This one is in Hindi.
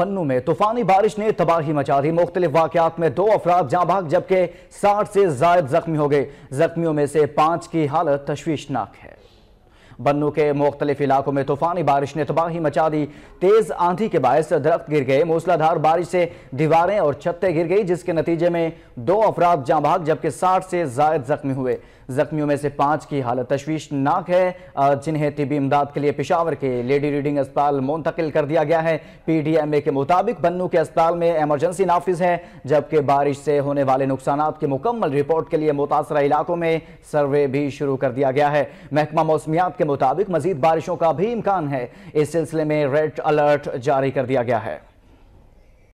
पन्नू में तूफानी बारिश ने तबाही मचा दी मुख्तलिफ वाकत में दो अफराद जहां भाग जबकि साठ से जायद जख्मी हो गए जख्मियों में से पांच की हालत तशवीशनाक है बन्नू के मुख्तलिफ इलाकों में तूफानी बारिश ने तबाही मचा दी तेज़ आंधी के बायस दरख्त गिर गए मूसलाधार बारिश से दीवारें और छतें गिर गई जिसके नतीजे में दो अफराद जहां भाग जबकि साठ से जायद जख्मी हुए जख्मियों में से पांच की हालत तशवीशनाक है जिन्हें तिबी इमदाद के लिए पिशावर के लेडी रीडिंग अस्पताल मुंतकिल कर दिया गया है पी डी एम ए के मुताबिक बन्नू के अस्पताल में एमरजेंसी नाफिज है जबकि बारिश से होने वाले नुकसान की मुकम्मल रिपोर्ट के लिए मुतासर इलाकों में सर्वे भी शुरू कर दिया गया है महकमा मौसमियात के मुताबिक मजीद बारिशों का भी इम्कान है इस सिलसिले में रेड अलर्ट जारी कर दिया गया है